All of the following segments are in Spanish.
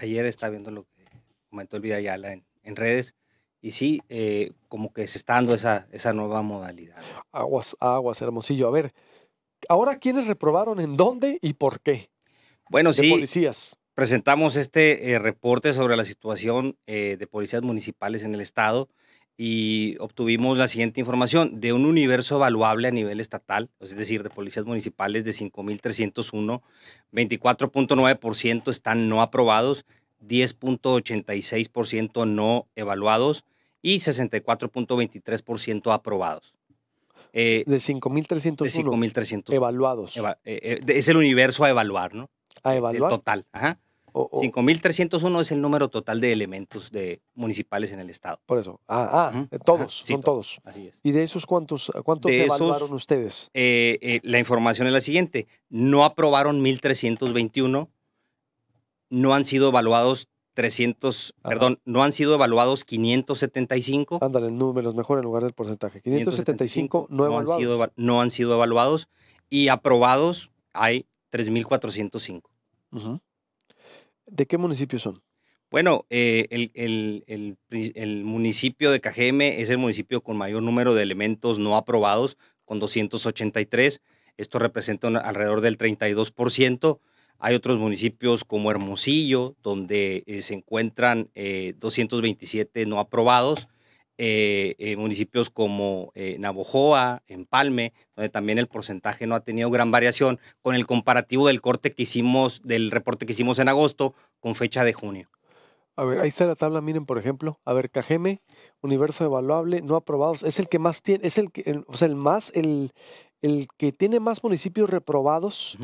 ayer está viendo lo que comentó el Vida en, en redes. Y sí, eh, como que se está dando esa, esa nueva modalidad. Aguas, aguas, hermosillo. A ver, ahora quiénes reprobaron, en dónde y por qué. Bueno, sí. Policías. Presentamos este eh, reporte sobre la situación eh, de policías municipales en el estado y obtuvimos la siguiente información de un universo evaluable a nivel estatal, es decir, de policías municipales de 5.301, 24.9% están no aprobados, 10.86% no evaluados y 64.23% aprobados. Eh, de 5.301. De Evaluados. Eh, eh, es el universo a evaluar, ¿no? A evaluar. El total, ajá. 5.301 es el número total de elementos de municipales en el Estado. Por eso. Ah, ah eh, todos, son todos. Así es. ¿Y de esos cuántos, cuántos evaluaron ustedes? Eh, eh, la información es la siguiente. No aprobaron 1.321, no han sido evaluados 300, perdón, no han sido evaluados 575. Ándale, números mejor en lugar del porcentaje. 575, no, no, han sido, no han sido evaluados y aprobados hay 3.405. Ajá. ¿De qué municipios son? Bueno, eh, el, municipio de Cajeme es el municipio con mayor número de elementos no aprobados, con 283. Esto representa alrededor del 32%. Hay otros municipios como Hermosillo, donde eh, se encuentran 227 eh, no aprobados. Eh, eh, municipios como eh, Navojoa, Empalme, donde también el porcentaje no ha tenido gran variación, con el comparativo del corte que hicimos, del reporte que hicimos en agosto con fecha de junio. A ver, ahí está la tabla, miren, por ejemplo, a ver, Cajeme, universo evaluable, no aprobados, es el que más tiene, es el que, o sea, el más, el, el que tiene más municipios reprobados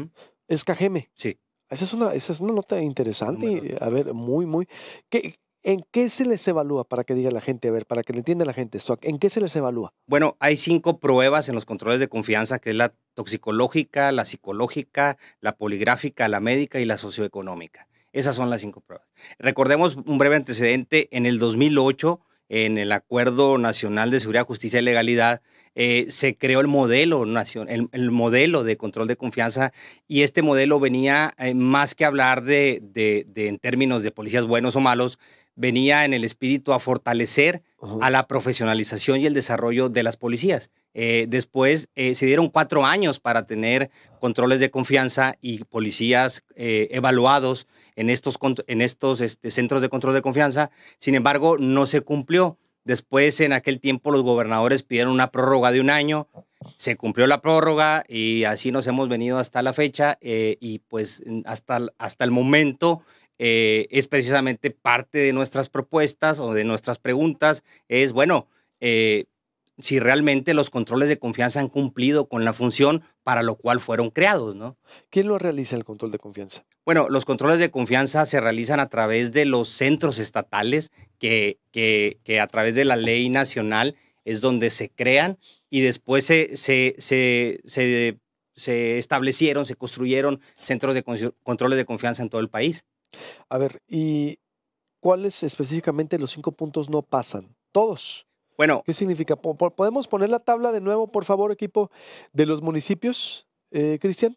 es Cajeme. Sí. Esa es una, esa es una nota interesante, a ver, muy, muy. ¿Qué, ¿En qué se les evalúa para que diga la gente, a ver, para que le entienda la gente, ¿en qué se les evalúa? Bueno, hay cinco pruebas en los controles de confianza, que es la toxicológica, la psicológica, la poligráfica, la médica y la socioeconómica. Esas son las cinco pruebas. Recordemos un breve antecedente, en el 2008 en el Acuerdo Nacional de Seguridad, Justicia y Legalidad, eh, se creó el modelo, el modelo de control de confianza y este modelo venía, eh, más que hablar de, en términos de policías buenos o malos, venía en el espíritu a fortalecer a la profesionalización y el desarrollo de las policías. Eh, después eh, se dieron cuatro años para tener controles de confianza y policías eh, evaluados en estos, en estos este, centros de control de confianza. Sin embargo, no se cumplió. Después, en aquel tiempo, los gobernadores pidieron una prórroga de un año. Se cumplió la prórroga y así nos hemos venido hasta la fecha y pues hasta, hasta el momento es precisamente parte de nuestras propuestas o de nuestras preguntas. Es, bueno, si realmente los controles de confianza han cumplido con la función para lo cual fueron creados, ¿no? ¿Quién lo realiza el control de confianza? Bueno, los controles de confianza se realizan a través de los centros estatales que, a través de la ley nacional es donde se crean y después se, establecieron, se construyeron centros de controles de confianza en todo el país. A ver, ¿y cuáles específicamente los cinco puntos no pasan? Todos. Bueno. ¿Qué significa? ¿Podemos poner la tabla de nuevo, por favor, equipo, de los municipios, eh, Cristian?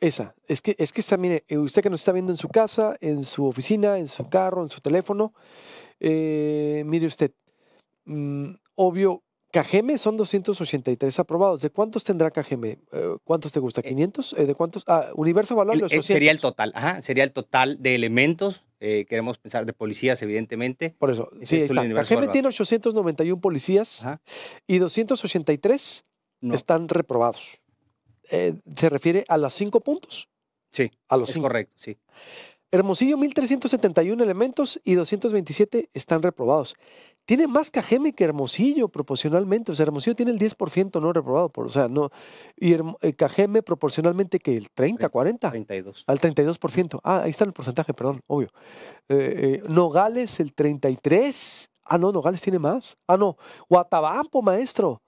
Esa. Es que, es que está, mire, eh, usted que nos está viendo en su casa, en su oficina, en su carro, en su teléfono, eh, mire usted, mm, obvio, KGM son 283 aprobados. ¿De cuántos tendrá KGM? Eh, ¿Cuántos te gusta? ¿500? Eh. Eh, ¿De cuántos? Ah, Universo Valor. sería el total, ajá, sería el total de elementos. queremos pensar de policías, evidentemente. Por eso, sí, este Cajeme tiene 891 policías y 283 están reprobados. se refiere a las cinco puntos. Sí, a los es correcto, sí. Hermosillo, 1371 elementos y 227 están reprobados tiene más Cajeme que Hermosillo proporcionalmente. O sea, Hermosillo tiene el 10% no reprobado. o sea, no. Y eh, Cajeme proporcionalmente que el 30, 40. 32. Al 32%. Ah, ahí está el porcentaje, perdón, obvio. Eh, eh, Nogales el 33. Ah, no, Nogales tiene más. Ah, no. Guatabampo, maestro.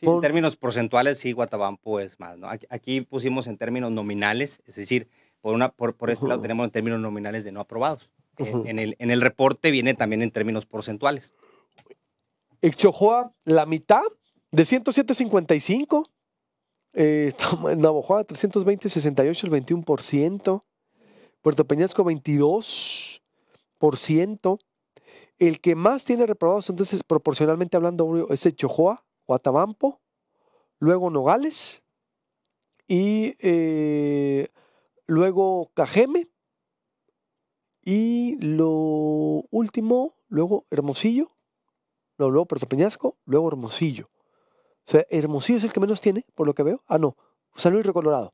en términos porcentuales, sí, Guatabampo es más. ¿no? Aquí pusimos en términos nominales, es decir, por, una, por, por este lado tenemos en términos nominales de no aprobados. Eh, en, el, reporte viene también en términos porcentuales. Chojoa la mitad de 107.55. Eh, 320 320.68, el 21%. Puerto Peñasco, 22%. El que más tiene reprobados, entonces, proporcionalmente hablando, es Chojoa, Guatabampo, luego Nogales y eh, luego Cajeme y lo último, luego Hermosillo, luego Puerto Peñasco, luego Hermosillo. O sea, Hermosillo es el que menos tiene, por lo que veo. Ah, no, San y Recolorado.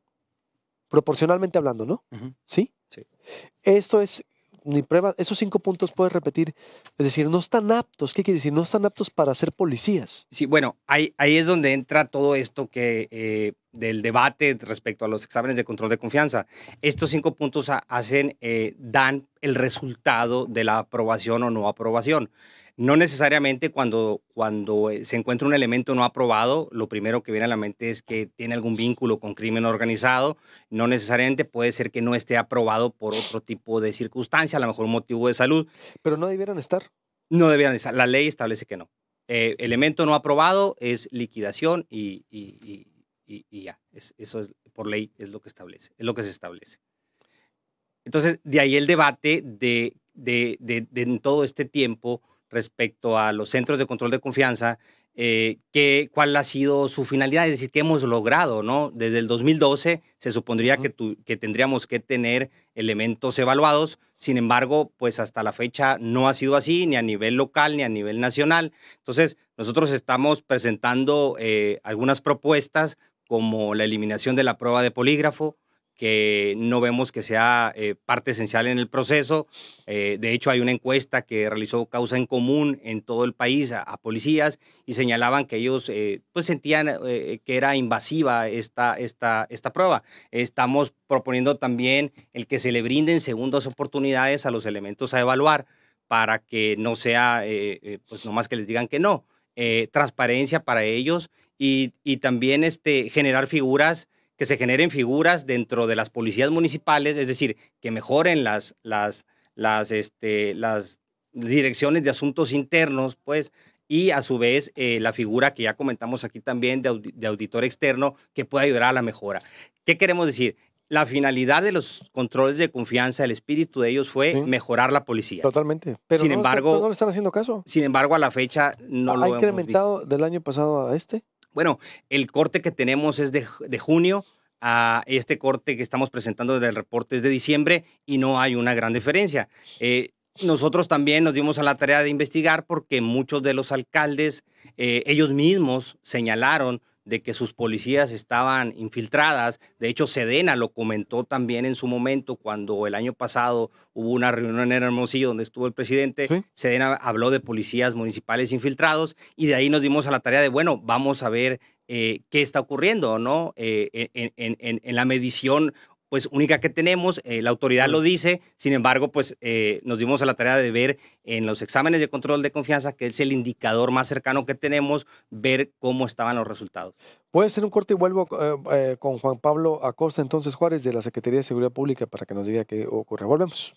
Proporcionalmente hablando, ¿no? ¿Sí? Sí. Esto es mi prueba, esos cinco puntos puedes repetir. Es decir, no están aptos. ¿Qué quiere decir? No están aptos para ser policías. Sí, bueno, ahí, ahí es donde entra todo esto que eh, del debate respecto a los exámenes de control de confianza. Estos cinco puntos hacen, eh, dan el resultado de la aprobación o no aprobación. No necesariamente cuando, cuando eh, se encuentra un elemento no aprobado, lo primero que viene a la mente es que tiene algún vínculo con crimen organizado. No necesariamente puede ser que no esté aprobado por otro tipo de circunstancia, a lo mejor un motivo de salud. Pero no debieran estar. No debieran estar. La ley establece que no. Eh, elemento no aprobado es liquidación y y, ya. eso es, por ley es lo que establece, es lo que se establece. Entonces, de ahí el debate de, todo este tiempo respecto a los centros de control de confianza, eh, cuál ha sido su finalidad, es decir, qué hemos logrado, ¿no? Desde el 2012 se supondría que, que, tendríamos que tener elementos evaluados, sin embargo, pues hasta la fecha no ha sido así, ni a nivel local, ni a nivel nacional. Entonces, nosotros estamos presentando eh, algunas propuestas como la eliminación de la prueba de polígrafo, que no vemos que sea eh, parte esencial en el proceso. Eh, de hecho, hay una encuesta que realizó Causa en Común en todo el país a, policías y señalaban que ellos eh, pues sentían que era invasiva esta, esta prueba. Estamos proponiendo también el que se le brinden segundas oportunidades a los elementos a evaluar para que no sea pues nomás que les digan que no. transparencia para ellos y, también este, generar figuras, que se generen figuras dentro de las policías municipales, es decir, que mejoren las, las, las, este, las direcciones de asuntos internos, pues, y a su vez eh, la figura que ya comentamos aquí también de, auditor externo que pueda ayudar a la mejora. ¿Qué queremos decir? la finalidad de los controles de confianza, el espíritu de ellos fue mejorar la policía. Totalmente. Pero sin embargo, no le están haciendo caso. Sin embargo, a la fecha no ¿Ha lo incrementado hemos visto. del año pasado a este? Bueno, el corte que tenemos es de, de junio a este corte que estamos presentando el reporte es de diciembre y no hay una gran diferencia. Eh, nosotros también nos dimos a la tarea de investigar porque muchos de los alcaldes, eh, ellos mismos señalaron de que sus policías estaban infiltradas. De hecho, Sedena lo comentó también en su momento cuando el año pasado hubo una reunión en Hermosillo donde estuvo el presidente. Sedena habló de policías municipales infiltrados y de ahí nos dimos a la tarea de, bueno, vamos a ver eh, qué está ocurriendo, ¿no? Eh, en, en, la medición pues única que tenemos, eh, la autoridad lo dice, sin embargo, pues eh, nos dimos a la tarea de ver en los exámenes de control de confianza, que es el indicador más cercano que tenemos, ver cómo estaban los resultados. Puede ser un corte y vuelvo eh, con Juan Pablo Acosta, entonces Juárez, de la Secretaría de Seguridad Pública, para que nos diga qué ocurre. Volvemos.